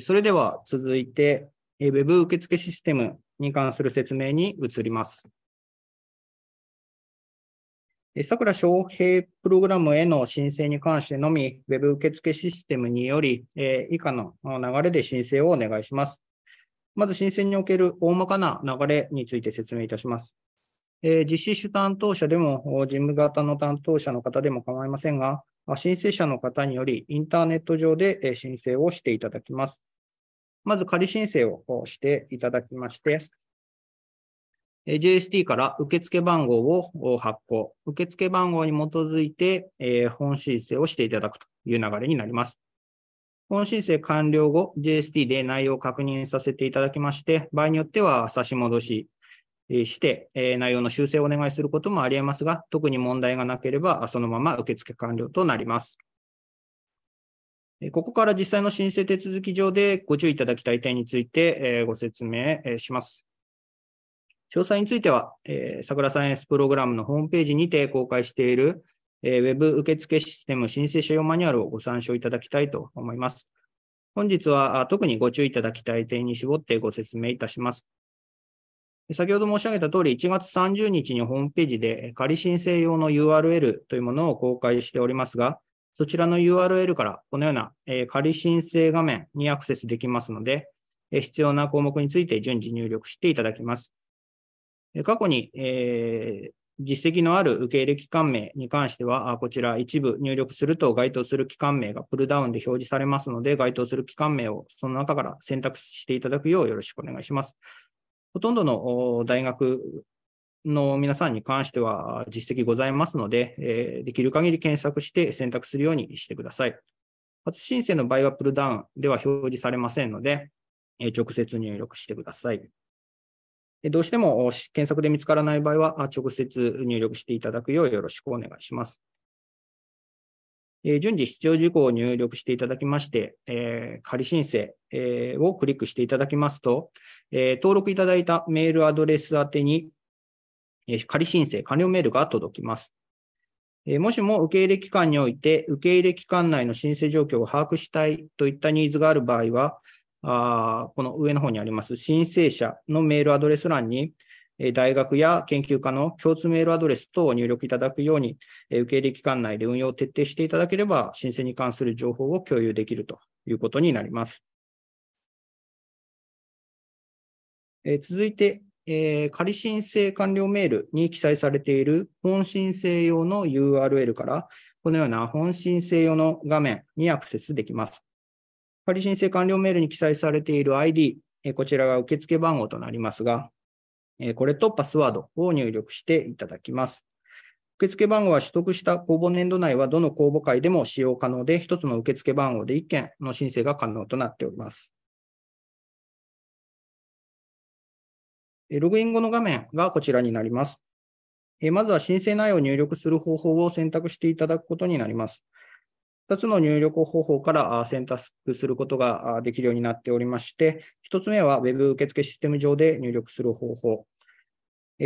それでは続いて、Web 受付システムに関する説明に移ります。さくら翔平プログラムへの申請に関してのみ、Web 受付システムにより、以下の流れで申請をお願いします。まず申請における大まかな流れについて説明いたします。実施主担当者でも、事務型の担当者の方でも構いませんが、申請者の方により、インターネット上で申請をしていただきます。まず仮申請をしていただきまして、JST から受付番号を発行、受付番号に基づいて本申請をしていただくという流れになります。本申請完了後、JST で内容を確認させていただきまして、場合によっては差し戻し、して、え内容の修正をお願いすることもありえますが、特に問題がなければ、そのまま受付完了となります。ここから実際の申請手続き上でご注意いただきたい点についてご説明します。詳細については、桜サイエンスプログラムのホームページにて公開している Web 受付システム申請者用マニュアルをご参照いただきたいと思います。本日は特にご注意いただきたい点に絞ってご説明いたします。先ほど申し上げた通り、1月30日にホームページで仮申請用の URL というものを公開しておりますが、そちらの URL からこのような仮申請画面にアクセスできますので、必要な項目について順次入力していただきます。過去に、え実績のある受け入れ期間名に関しては、こちら一部入力すると該当する期間名がプルダウンで表示されますので、該当する期間名をその中から選択していただくようよろしくお願いします。ほとんどの大学の皆さんに関しては実績ございますので、えできる限り検索して選択するようにしてください。初申請の場合はプルダウンでは表示されませんので、え直接入力してください。どうしても検索で見つからない場合は、直接入力していただくようよろしくお願いします。え順次必要事項を入力していただきまして、えー、仮申請、えー、をクリックしていただきますと、えー、登録いただいたメールアドレス宛てに、え仮申請完了メールが届きます。えもしも受け入れ期間において、受け入れ期間内の申請状況を把握したいといったニーズがある場合は、あこの上の方にあります申請者のメールアドレス欄に、大学や研究家の共通メールアドレス等を入力いただくように、受け入れ期間内で運用を徹底していただければ、申請に関する情報を共有できるということになります。続いて、仮申請完了メールに記載されている本申請用の URL から、このような本申請用の画面にアクセスできます。仮申請完了メールに記載されている ID、こちらが受付番号となりますが、これとパスワードを入力していただきます。受付番号は取得した公募年度内はどの公募会でも使用可能で、1つの受付番号で1件の申請が可能となっております。ログイン後の画面がこちらになります。まずは申請内容を入力する方法を選択していただくことになります。2つの入力方法から選択することができるようになっておりまして、1つ目は Web 受付システム上で入力する方法、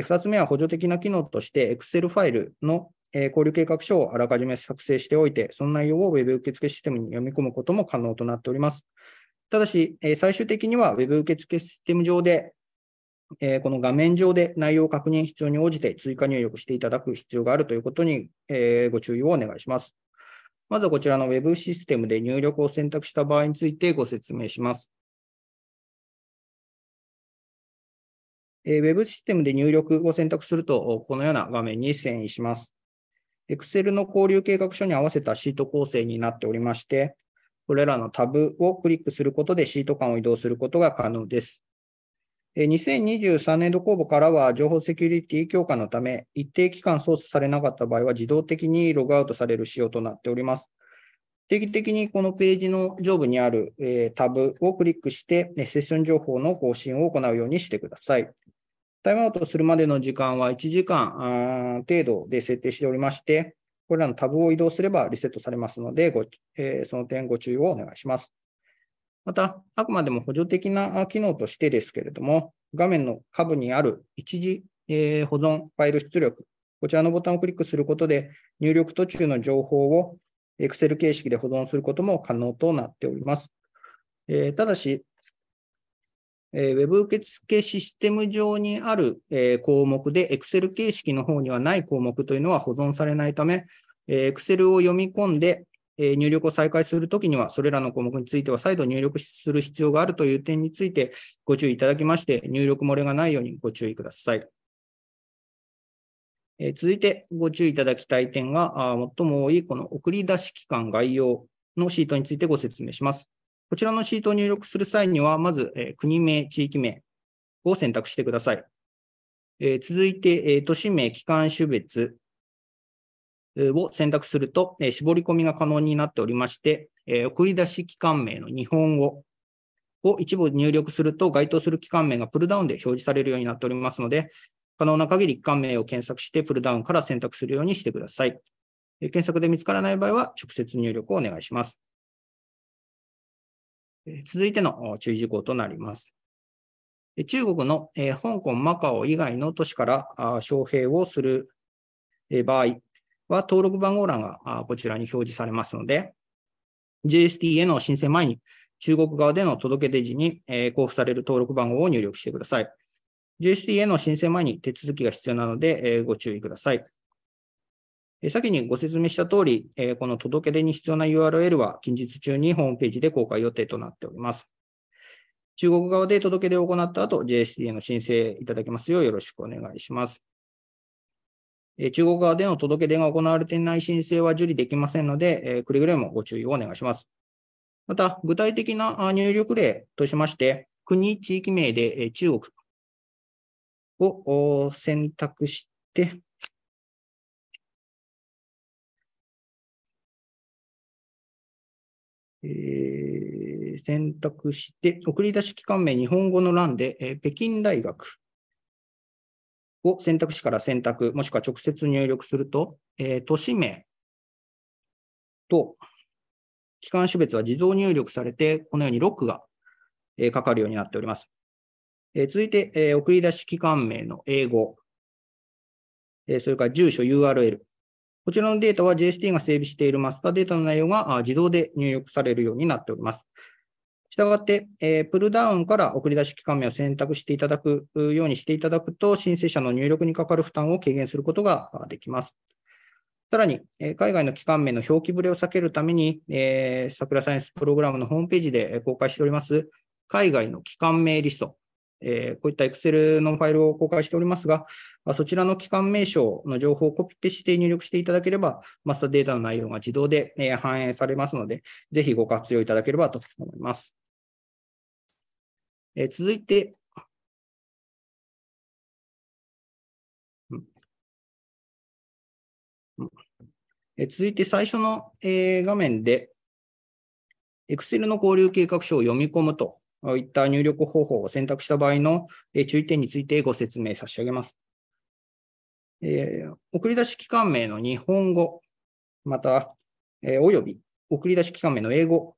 2つ目は補助的な機能として Excel ファイルの交流計画書をあらかじめ作成しておいて、その内容を Web 受付システムに読み込むことも可能となっております。ただし、最終的には Web 受付システム上で、この画面上で内容を確認必要に応じて追加入力していただく必要があるということにご注意をお願いします。まずはこちらの Web システムで入力を選択した場合についてご説明します。えェ Web システムで入力を選択すると、このような画面に遷移します。Excel の交流計画書に合わせたシート構成になっておりまして、これらのタブをクリックすることでシート間を移動することが可能です。2023年度公募からは情報セキュリティ強化のため、一定期間操作されなかった場合は自動的にログアウトされる仕様となっております。定期的にこのページの上部にあるタブをクリックして、セッション情報の更新を行うようにしてください。タイムアウトするまでの時間は1時間程度で設定しておりまして、これらのタブを移動すればリセットされますのでご、えー、その点ご注意をお願いします。また、あくまでも補助的な機能としてですけれども、画面の下部にある一時、えー、保存ファイル出力、こちらのボタンをクリックすることで、入力途中の情報を Excel 形式で保存することも可能となっております。えー、ただし、えー、Web 受付システム上にある、えー、項目で Excel 形式の方にはない項目というのは保存されないため、えー、Excel を読み込んで、え入力を再開するときには、それらの項目については再度入力する必要があるという点についてご注意いただきまして、入力漏れがないようにご注意ください。え続いてご注意いただきたい点は、最も多いこの送り出し期間概要のシートについてご説明します。こちらのシートを入力する際には、まず、え国名、地域名を選択してください。え続いて、え都市名、機関種別を選択すると、え絞り込みが可能になっておりまして、え送り出し機関名の日本語を一部入力すると、該当する機関名がプルダウンで表示されるようになっておりますので、可能な限り機関名を検索して、プルダウンから選択するようにしてください。検索で見つからない場合は、直接入力をお願いします。続いての注意事項となります。中国の香港、マカオ以外の都市から招聘をする場合は、登録番号欄がこちらに表示されますので、JST への申請前に、中国側での届け出時に交付される登録番号を入力してください。JST への申請前に手続きが必要なのでご注意ください。先にご説明した通り、この届け出に必要な URL は近日中にホームページで公開予定となっております。中国側で届け出を行った後、JST への申請いただきますようよろしくお願いします。中国側での届け出が行われていない申請は受理できませんので、くれぐれもご注意をお願いします。また、具体的な入力例としまして、国、地域名で中国を選択して、え選択して、送り出し機関名日本語の欄で、えー、北京大学を選択肢から選択、もしくは直接入力すると、えー、都市名と機関種別は自動入力されて、このようにロックが、えー、かかるようになっております。えー、続いて、えー、送り出し機関名の英語、えー、それから住所、URL、こちらのデータは JST が整備しているマスターデータの内容が自動で入力されるようになっております。したがって、えー、プルダウンから送り出し期間名を選択していただくようにしていただくと、申請者の入力にかかる負担を軽減することができます。さらに、海外の機関名の表記ぶれを避けるために、えー、桜サイエンスプログラムのホームページで公開しております、海外の機関名リスト、えー、こういった Excel のファイルを公開しておりますが、そちらの機関名称の情報をコピペして入力していただければ、マスターデータの内容が自動で、え反映されますので、ぜひご活用いただければと思います。えー、続いて、えー、続いて最初の、え画面で、Excel の交流計画書を読み込むといった入力方法を選択した場合の注意点についてご説明差し上げます。えー、送り出し機関名の日本語、また、えー、および送り出し機関名の英語、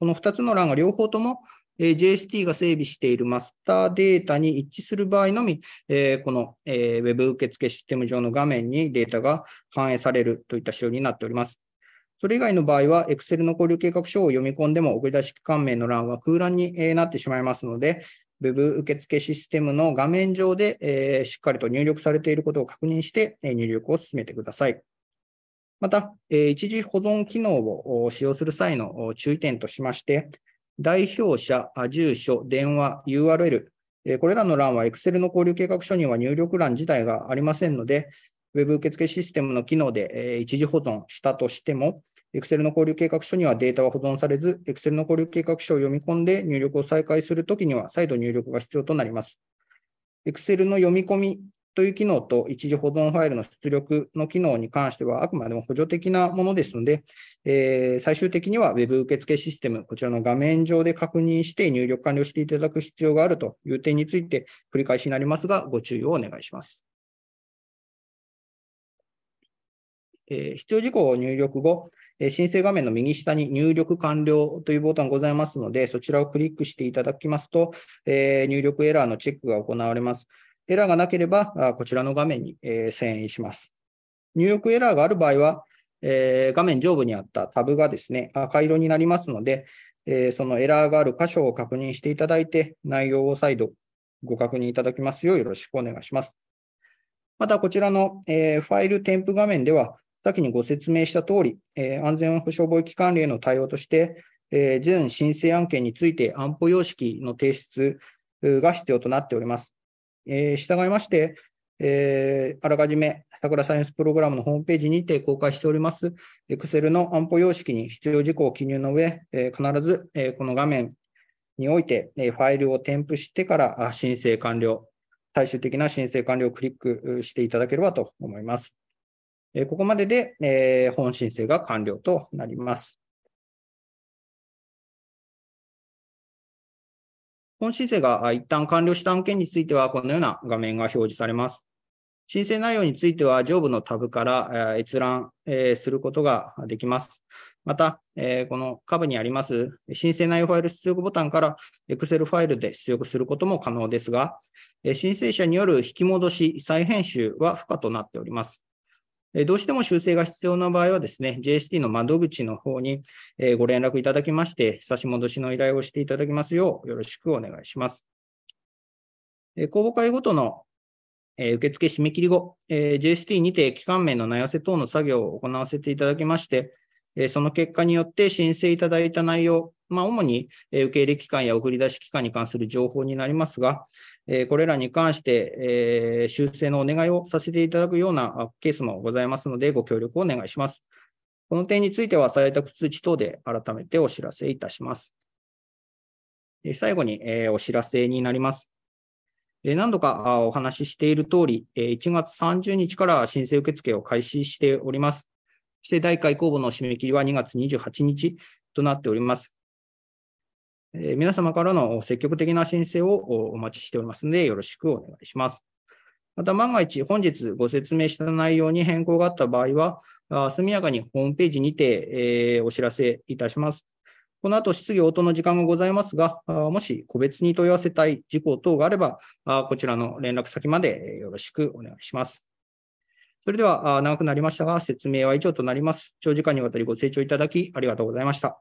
この2つの欄が両方とも、えー、JST が整備しているマスターデータに一致する場合のみ、えー、この、えー、Web 受付システム上の画面にデータが反映されるといった仕様になっております。それ以外の場合は、Excel の交流計画書を読み込んでも送り出し関名の欄は空欄になってしまいますので、Web 受付システムの画面上で、えしっかりと入力されていることを確認して、え入力を進めてください。また、え一時保存機能を使用する際の注意点としまして、代表者、住所、電話、URL、これらの欄は Excel の交流計画書には入力欄自体がありませんので、Web 受付システムの機能で一時保存したとしても、Excel の交流計画書にはデータは保存されず、Excel の交流計画書を読み込んで入力を再開するときには再度入力が必要となります。Excel の読み込みという機能と一時保存ファイルの出力の機能に関してはあくまでも補助的なものですので、えー、最終的には Web 受付システム、こちらの画面上で確認して入力完了していただく必要があるという点について繰り返しになりますが、ご注意をお願いします。えー、必要事項を入力後、申請画面の右下に入力完了というボタンございますので、そちらをクリックしていただきますと、え入力エラーのチェックが行われます。エラーがなければ、こちらの画面に遷移します。入力エラーがある場合は、え画面上部にあったタブがですね、赤色になりますので、えそのエラーがある箇所を確認していただいて、内容を再度ご確認いただきますようよろしくお願いします。また、こちらの、えファイル添付画面では、先にご説明した通り、えー、安全保障貿易関連の対応として、えー、全申請案件について安保様式の提出が必要となっております。えー、従いまして、えー、あらかじめ桜サイエンスプログラムのホームページにて公開しております Excel の安保様式に必要事項を記入の上、え必ず、えこの画面において、えファイルを添付してから申請完了、最終的な申請完了をクリックしていただければと思います。えここまでで、え本申請が完了となります。本申請が一旦完了した案件については、このような画面が表示されます。申請内容については、上部のタブから閲覧することができます。また、この下部にあります申請内容ファイル出力ボタンから Excel ファイルで出力することも可能ですが、申請者による引き戻し、再編集は不可となっております。どうしても修正が必要な場合はですね、JST の窓口の方にご連絡いただきまして、差し戻しの依頼をしていただきますよう、よろしくお願いします。公募会ごとの受付締め切り後、JST にて期間面の悩寄せ等の作業を行わせていただきまして、その結果によって申請いただいた内容、まあ、主に受け入れ期間や送り出し期間に関する情報になりますが、えこれらに関して、え修正のお願いをさせていただくようなケースもございますので、ご協力をお願いします。この点については採択通知等で改めてお知らせいたします。最後にお知らせになります。何度かお話ししている通り、1月30日から申請受付を開始しております。指定大会公募の締め切りは2月28日となっております。え皆様からの積極的な申請をお待ちしておりますので、よろしくお願いします。また、万が一、本日ご説明した内容に変更があった場合は、あ速やかにホームページにて、えお知らせいたします。この後、質疑応答の時間がございますが、もし個別に問い合わせたい事項等があれば、こちらの連絡先までよろしくお願いします。それでは長くなりましたが、説明は以上となります。長時間にわたりご清聴いただきありがとうございました。